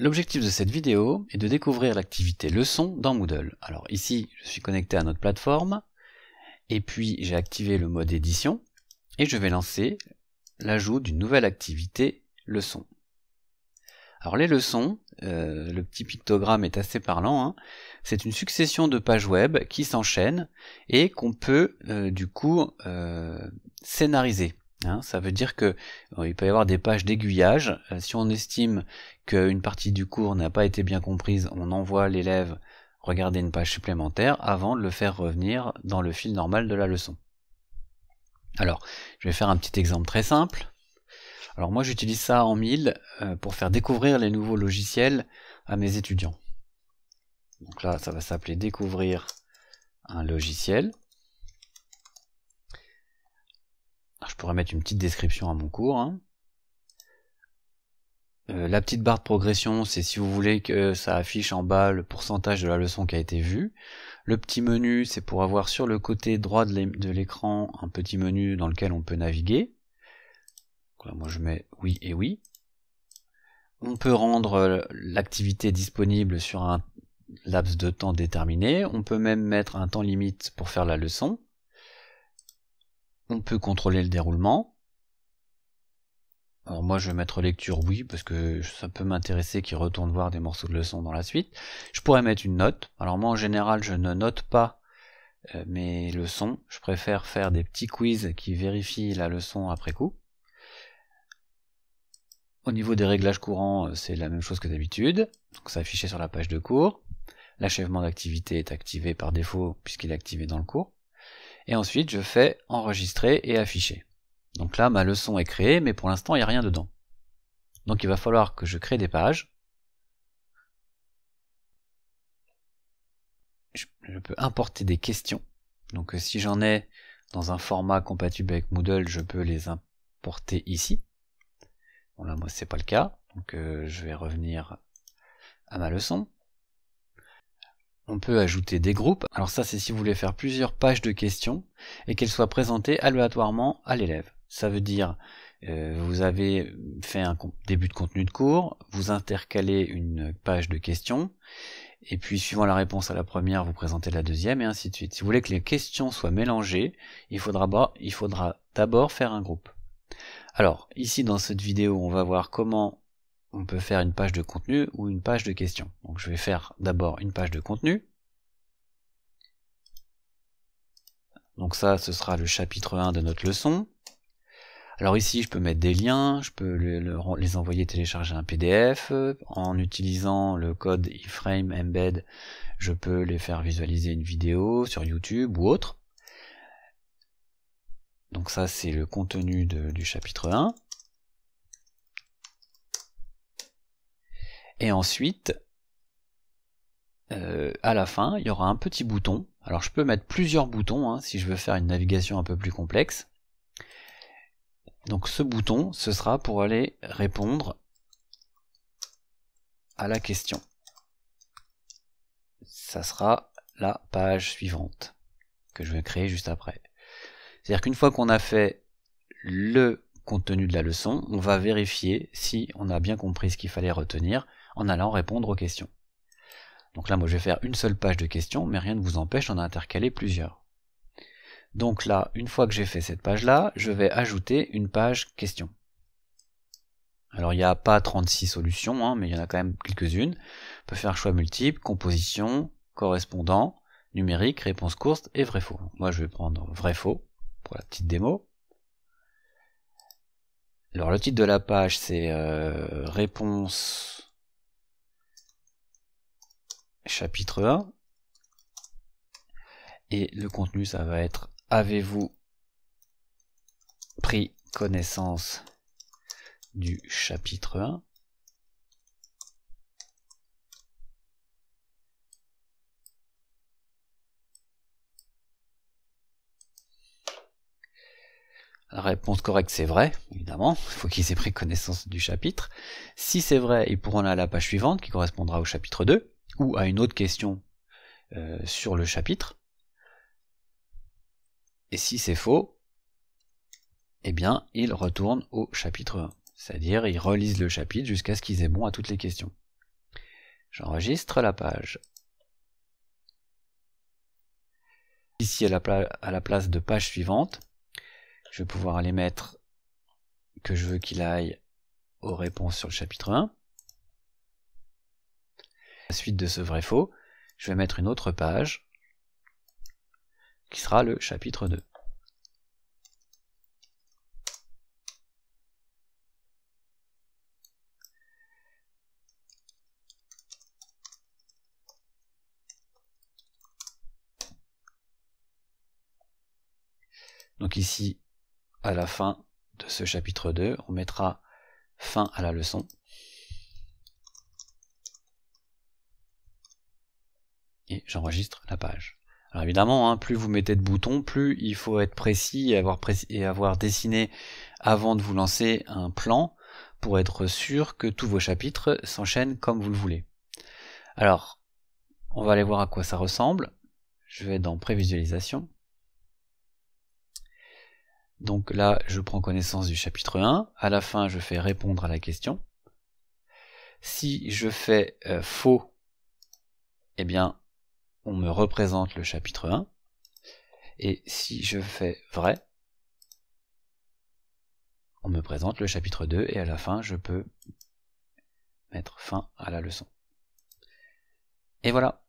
L'objectif de cette vidéo est de découvrir l'activité leçon dans Moodle. Alors ici, je suis connecté à notre plateforme, et puis j'ai activé le mode édition, et je vais lancer l'ajout d'une nouvelle activité leçon. Alors les leçons, euh, le petit pictogramme est assez parlant, hein. c'est une succession de pages web qui s'enchaînent et qu'on peut euh, du coup euh, scénariser. Hein. ça veut dire qu'il il peut y avoir des pages d'aiguillage. si on estime qu'une partie du cours n'a pas été bien comprise, on envoie l'élève regarder une page supplémentaire avant de le faire revenir dans le fil normal de la leçon. Alors, je vais faire un petit exemple très simple. Alors moi j'utilise ça en 1000 euh, pour faire découvrir les nouveaux logiciels à mes étudiants. Donc là ça va s'appeler découvrir un logiciel. je pourrais mettre une petite description à mon cours. Hein. Euh, la petite barre de progression, c'est si vous voulez que ça affiche en bas le pourcentage de la leçon qui a été vue. Le petit menu, c'est pour avoir sur le côté droit de l'écran un petit menu dans lequel on peut naviguer. moi je mets oui et oui. On peut rendre euh, l'activité disponible sur un laps de temps déterminé. On peut même mettre un temps limite pour faire la leçon. On peut contrôler le déroulement. Alors moi je vais mettre lecture oui parce que ça peut m'intéresser qu'il retourne voir des morceaux de leçons dans la suite. Je pourrais mettre une note. Alors moi en général je ne note pas euh, mes leçons. Je préfère faire des petits quiz qui vérifient la leçon après coup. Au niveau des réglages courants, euh, c'est la même chose que d'habitude. Donc c'est affiché sur la page de cours. L'achèvement d'activité est activé par défaut puisqu'il est activé dans le cours. Et ensuite je fais enregistrer et afficher. Donc là, ma leçon est créée, mais pour l'instant, il n'y a rien dedans. Donc il va falloir que je crée des pages. Je peux importer des questions. Donc euh, si j'en ai dans un format compatible avec Moodle, je peux les importer ici. Bon là, moi, c'est pas le cas. Donc euh, je vais revenir à ma leçon. On peut ajouter des groupes. Alors ça, c'est si vous voulez faire plusieurs pages de questions et qu'elles soient présentées aléatoirement à l'élève. Ça veut dire, euh, vous avez fait un début de contenu de cours, vous intercalez une page de questions, et puis suivant la réponse à la première, vous présentez la deuxième, et ainsi de suite. Si vous voulez que les questions soient mélangées, il faudra, il faudra d'abord faire un groupe. Alors, ici dans cette vidéo, on va voir comment on peut faire une page de contenu ou une page de questions. Donc je vais faire d'abord une page de contenu. Donc ça, ce sera le chapitre 1 de notre leçon. Alors ici, je peux mettre des liens, je peux les envoyer télécharger un PDF. En utilisant le code iframe embed, je peux les faire visualiser une vidéo sur YouTube ou autre. Donc ça, c'est le contenu du chapitre 1. Et ensuite, euh, à la fin, il y aura un petit bouton. Alors je peux mettre plusieurs boutons hein, si je veux faire une navigation un peu plus complexe. Donc ce bouton, ce sera pour aller répondre à la question. Ça sera la page suivante que je vais créer juste après. C'est-à-dire qu'une fois qu'on a fait le contenu de la leçon, on va vérifier si on a bien compris ce qu'il fallait retenir en allant répondre aux questions. Donc là, moi, je vais faire une seule page de questions, mais rien ne vous empêche d'en intercaler plusieurs. Donc là, une fois que j'ai fait cette page-là, je vais ajouter une page question. Alors il n'y a pas 36 solutions, hein, mais il y en a quand même quelques-unes. On peut faire choix multiple, composition, correspondant, numérique, réponse courte et vrai-faux. Moi je vais prendre vrai-faux pour la petite démo. Alors le titre de la page c'est euh, réponse chapitre 1. Et le contenu ça va être avez-vous pris connaissance du chapitre 1 La réponse correcte, c'est vrai, évidemment. Il faut qu'ils aient pris connaissance du chapitre. Si c'est vrai, ils pourront aller à la page suivante qui correspondra au chapitre 2 ou à une autre question euh, sur le chapitre. Et si c'est faux, eh bien, il retourne au chapitre 1. C'est-à-dire, ils relisent le chapitre jusqu'à ce qu'ils aient bon à toutes les questions. J'enregistre la page. Ici, à la, place de page suivante, je vais pouvoir aller mettre que je veux qu'il aille aux réponses sur le chapitre 1. À la suite de ce vrai-faux, je vais mettre une autre page qui sera le chapitre 2. Donc ici, à la fin de ce chapitre 2, on mettra fin à la leçon. Et j'enregistre la page évidemment, hein, plus vous mettez de boutons, plus il faut être précis et avoir, et avoir dessiné avant de vous lancer un plan pour être sûr que tous vos chapitres s'enchaînent comme vous le voulez. Alors, on va aller voir à quoi ça ressemble. Je vais dans prévisualisation. Donc là, je prends connaissance du chapitre 1. À la fin, je fais répondre à la question. Si je fais euh, faux, eh bien, on me représente le chapitre 1. Et si je fais vrai, on me présente le chapitre 2 et à la fin, je peux mettre fin à la leçon. Et voilà.